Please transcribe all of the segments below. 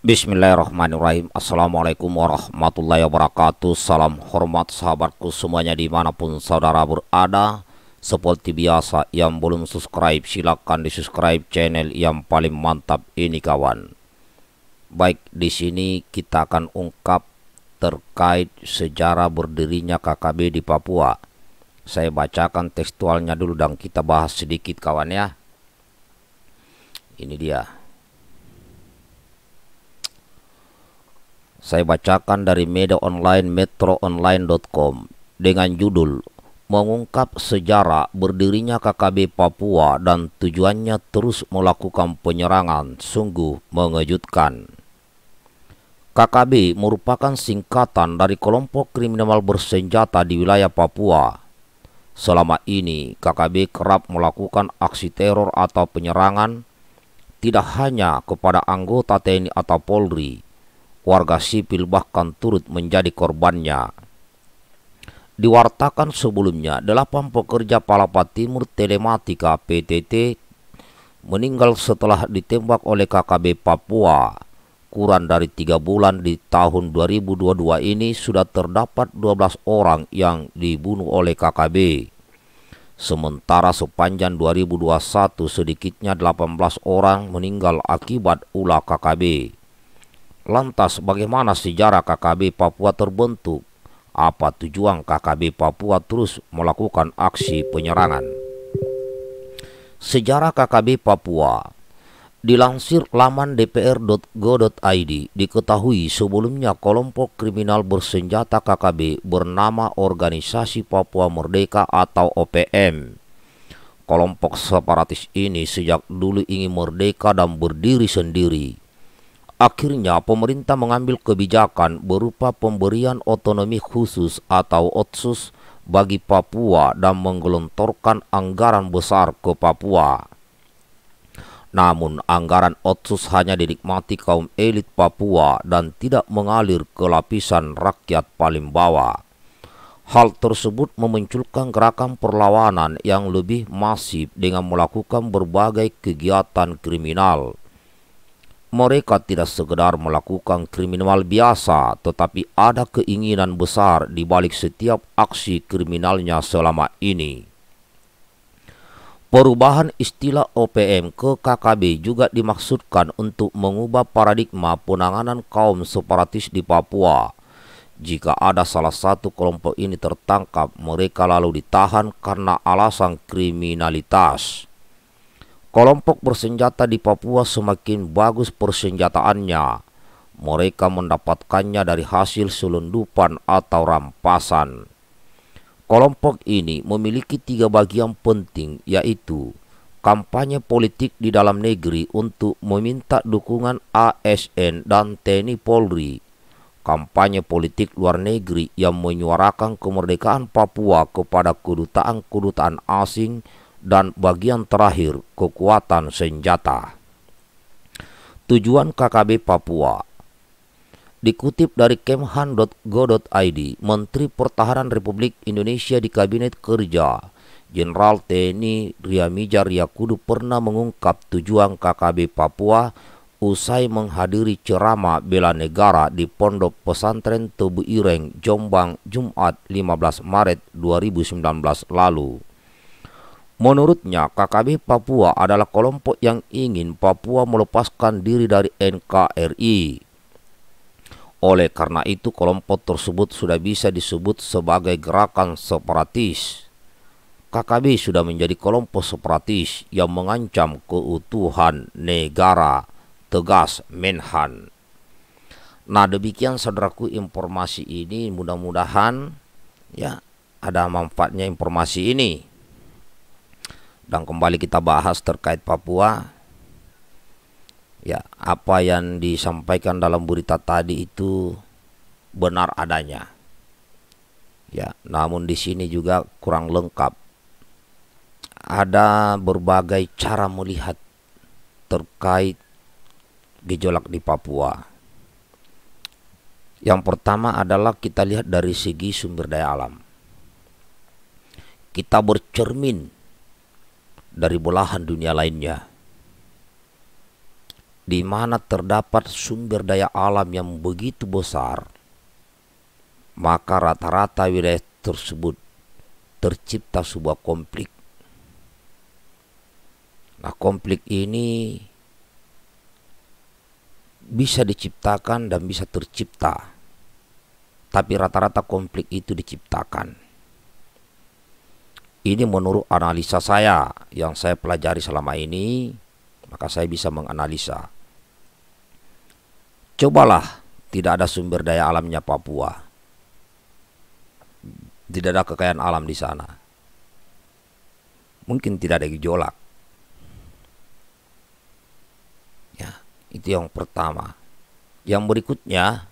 Bismillahirrahmanirrahim Assalamualaikum warahmatullahi wabarakatuh Salam hormat sahabatku semuanya dimanapun saudara berada Seperti biasa yang belum subscribe silakan di subscribe channel yang paling mantap ini kawan Baik di sini kita akan ungkap terkait sejarah berdirinya KKB di Papua Saya bacakan tekstualnya dulu dan kita bahas sedikit kawan ya Ini dia Saya bacakan dari media online metroonline.com dengan judul Mengungkap Sejarah Berdirinya KKB Papua dan tujuannya terus melakukan penyerangan sungguh mengejutkan. KKB merupakan singkatan dari kelompok kriminal bersenjata di wilayah Papua. Selama ini, KKB kerap melakukan aksi teror atau penyerangan tidak hanya kepada anggota TNI atau Polri, Warga sipil bahkan turut menjadi korbannya. Diwartakan sebelumnya, delapan pekerja Palapa Timur Telematika PTT meninggal setelah ditembak oleh KKB Papua. Kurang dari tiga bulan di tahun 2022 ini sudah terdapat 12 orang yang dibunuh oleh KKB. Sementara sepanjang 2021 sedikitnya 18 orang meninggal akibat ulah KKB. Lantas bagaimana sejarah KKB Papua terbentuk? Apa tujuan KKB Papua terus melakukan aksi penyerangan? Sejarah KKB Papua Dilansir laman dpr.go.id diketahui sebelumnya kelompok kriminal bersenjata KKB bernama Organisasi Papua Merdeka atau OPM. Kelompok separatis ini sejak dulu ingin merdeka dan berdiri sendiri. Akhirnya, pemerintah mengambil kebijakan berupa pemberian otonomi khusus atau otsus bagi Papua dan menggelontorkan anggaran besar ke Papua. Namun, anggaran otsus hanya dinikmati kaum elit Papua dan tidak mengalir ke lapisan rakyat paling bawah. Hal tersebut memunculkan gerakan perlawanan yang lebih masif dengan melakukan berbagai kegiatan kriminal mereka tidak sekedar melakukan kriminal biasa, tetapi ada keinginan besar di balik setiap aksi kriminalnya selama ini. Perubahan istilah OPM ke KKB juga dimaksudkan untuk mengubah paradigma penanganan kaum separatis di Papua. Jika ada salah satu kelompok ini tertangkap, mereka lalu ditahan karena alasan kriminalitas. Kelompok bersenjata di Papua semakin bagus persenjataannya. Mereka mendapatkannya dari hasil selundupan atau rampasan. Kelompok ini memiliki tiga bagian penting yaitu kampanye politik di dalam negeri untuk meminta dukungan ASN dan TNI Polri kampanye politik luar negeri yang menyuarakan kemerdekaan Papua kepada kedutaan-kedutaan asing dan bagian terakhir kekuatan senjata. Tujuan KKB Papua Dikutip dari kemhan.go.id, Menteri Pertahanan Republik Indonesia di Kabinet Kerja, Jenderal TNI Riamijar Yakudu pernah mengungkap tujuan KKB Papua usai menghadiri ceramah bela negara di Pondok Pesantren Tebu Ireng, Jombang, Jumat 15 Maret 2019 lalu. Menurutnya, KKB Papua adalah kelompok yang ingin Papua melepaskan diri dari NKRI. Oleh karena itu, kelompok tersebut sudah bisa disebut sebagai gerakan separatis. KKB sudah menjadi kelompok separatis yang mengancam keutuhan negara, tegas Menhan. Nah, demikian saudaraku informasi ini mudah-mudahan ya ada manfaatnya informasi ini dan kembali kita bahas terkait Papua ya apa yang disampaikan dalam berita tadi itu benar adanya ya namun di sini juga kurang lengkap ada berbagai cara melihat terkait gejolak di Papua yang pertama adalah kita lihat dari segi sumber daya alam kita bercermin dari belahan dunia lainnya. Di mana terdapat sumber daya alam yang begitu besar, maka rata-rata wilayah tersebut tercipta sebuah konflik. Nah, konflik ini bisa diciptakan dan bisa tercipta. Tapi rata-rata konflik itu diciptakan. Ini menurut analisa saya yang saya pelajari selama ini, maka saya bisa menganalisa. Cobalah tidak ada sumber daya alamnya Papua. Tidak ada kekayaan alam di sana. Mungkin tidak ada gejolak. Ya, itu yang pertama. Yang berikutnya,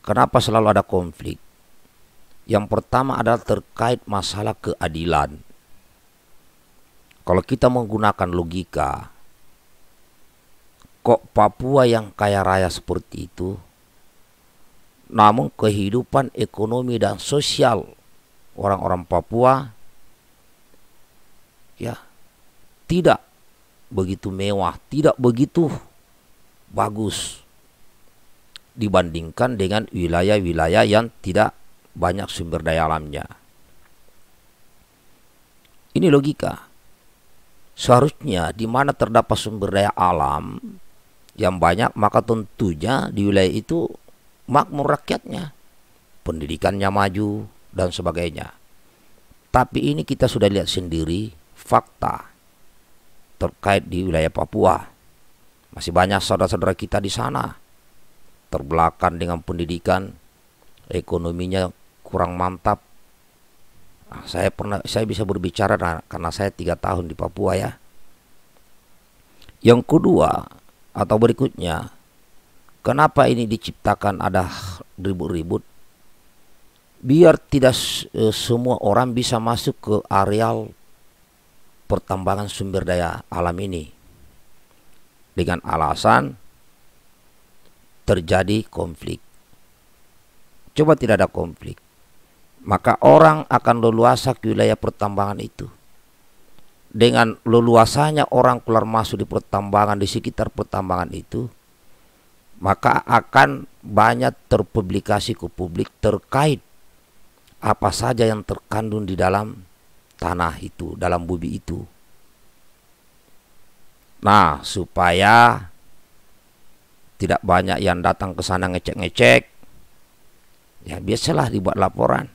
kenapa selalu ada konflik? Yang pertama adalah terkait masalah keadilan. Kalau kita menggunakan logika, kok Papua yang kaya raya seperti itu, namun kehidupan ekonomi dan sosial orang-orang Papua ya tidak begitu mewah, tidak begitu bagus dibandingkan dengan wilayah-wilayah yang tidak banyak sumber daya alamnya. Ini logika. Seharusnya di mana terdapat sumber daya alam yang banyak maka tentunya di wilayah itu makmur rakyatnya. Pendidikannya maju dan sebagainya. Tapi ini kita sudah lihat sendiri fakta terkait di wilayah Papua. Masih banyak saudara-saudara kita di sana terbelakang dengan pendidikan, ekonominya kurang mantap. Nah, saya pernah saya bisa berbicara nah, karena saya tiga tahun di Papua ya. Yang kedua atau berikutnya, kenapa ini diciptakan ada ribut-ribut? Biar tidak e, semua orang bisa masuk ke areal pertambangan sumber daya alam ini dengan alasan terjadi konflik. Coba tidak ada konflik maka orang akan leluasa ke wilayah pertambangan itu. Dengan leluasanya orang keluar masuk di pertambangan di sekitar pertambangan itu, maka akan banyak terpublikasi ke publik terkait apa saja yang terkandung di dalam tanah itu, dalam bumi itu. Nah, supaya tidak banyak yang datang ke sana ngecek-ngecek, ya biasalah dibuat laporan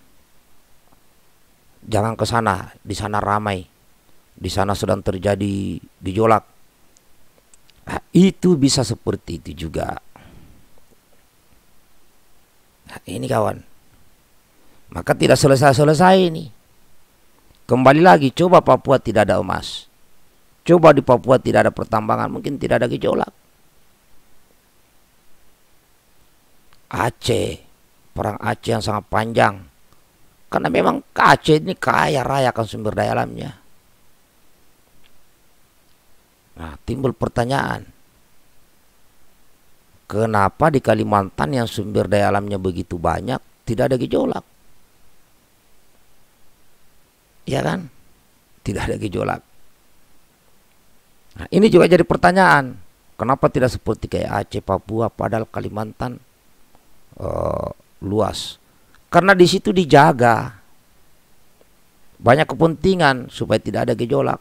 jangan ke sana, di sana ramai, di sana sedang terjadi dijolak Nah, itu bisa seperti itu juga. Nah, ini kawan, maka tidak selesai-selesai ini. Kembali lagi, coba Papua tidak ada emas. Coba di Papua tidak ada pertambangan, mungkin tidak ada gejolak. Aceh, perang Aceh yang sangat panjang karena memang Aceh ini kaya raya kan sumber daya alamnya. Nah, timbul pertanyaan. Kenapa di Kalimantan yang sumber daya alamnya begitu banyak tidak ada gejolak? Ya kan? Tidak ada gejolak. Nah, ini juga jadi pertanyaan. Kenapa tidak seperti kayak Aceh, Papua, padahal Kalimantan uh, luas? Karena di situ dijaga banyak kepentingan supaya tidak ada gejolak.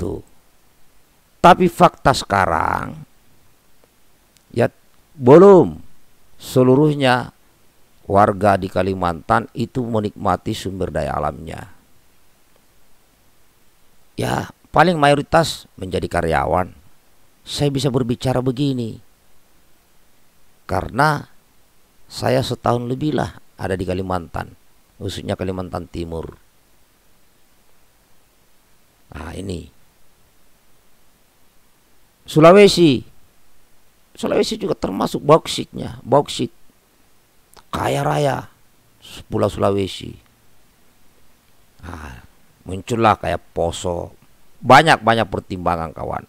Tuh. Tapi fakta sekarang ya belum seluruhnya warga di Kalimantan itu menikmati sumber daya alamnya. Ya, paling mayoritas menjadi karyawan. Saya bisa berbicara begini karena saya setahun lebih lah ada di Kalimantan, khususnya Kalimantan Timur. Nah ini Sulawesi, Sulawesi juga termasuk bauksitnya, bauksit kaya raya Pulau Sulawesi. Nah, muncullah kayak poso, banyak banyak pertimbangan kawan.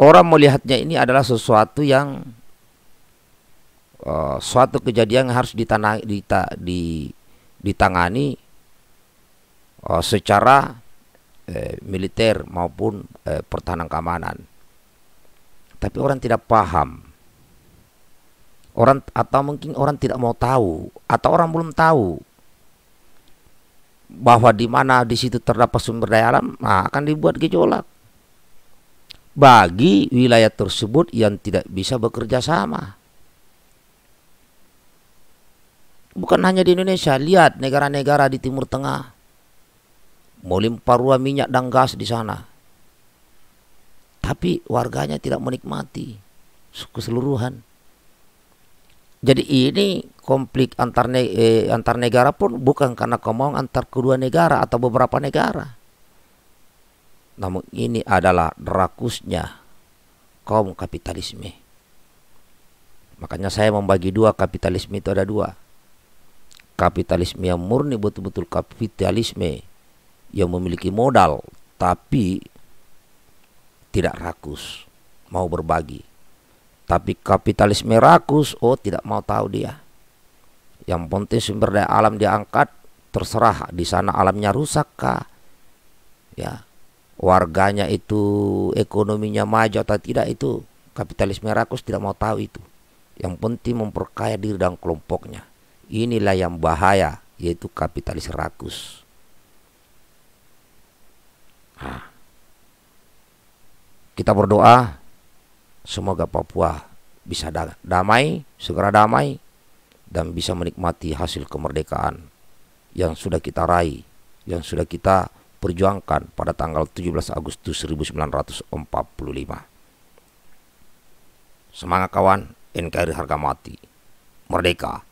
Orang melihatnya ini adalah sesuatu yang Eh, suatu kejadian yang harus dita, di, ditangani uh, secara eh, militer maupun eh, pertahanan keamanan. Tapi orang tidak paham. Orang atau mungkin orang tidak mau tahu atau orang belum tahu bahwa di mana di situ terdapat sumber daya alam, nah akan dibuat gejolak bagi wilayah tersebut yang tidak bisa bekerja sama. bukan hanya di Indonesia, lihat negara-negara di Timur Tengah. Mau lempar ruah minyak dan gas di sana. Tapi warganya tidak menikmati keseluruhan. Jadi ini konflik antar ne eh, antar negara pun bukan karena kemauan antar kedua negara atau beberapa negara. Namun ini adalah rakusnya kaum kapitalisme. Makanya saya membagi dua kapitalisme itu ada dua kapitalisme yang murni betul-betul kapitalisme yang memiliki modal tapi tidak rakus mau berbagi tapi kapitalisme rakus oh tidak mau tahu dia yang penting sumber daya alam diangkat terserah di sana alamnya rusak kah ya warganya itu ekonominya maju atau tidak itu kapitalisme rakus tidak mau tahu itu yang penting memperkaya diri dan kelompoknya Inilah yang bahaya, yaitu kapitalis rakus. Nah, kita berdoa semoga Papua bisa damai, segera damai dan bisa menikmati hasil kemerdekaan yang sudah kita raih, yang sudah kita perjuangkan pada tanggal 17 Agustus 1945. Semangat kawan, NKRI harga mati. Merdeka!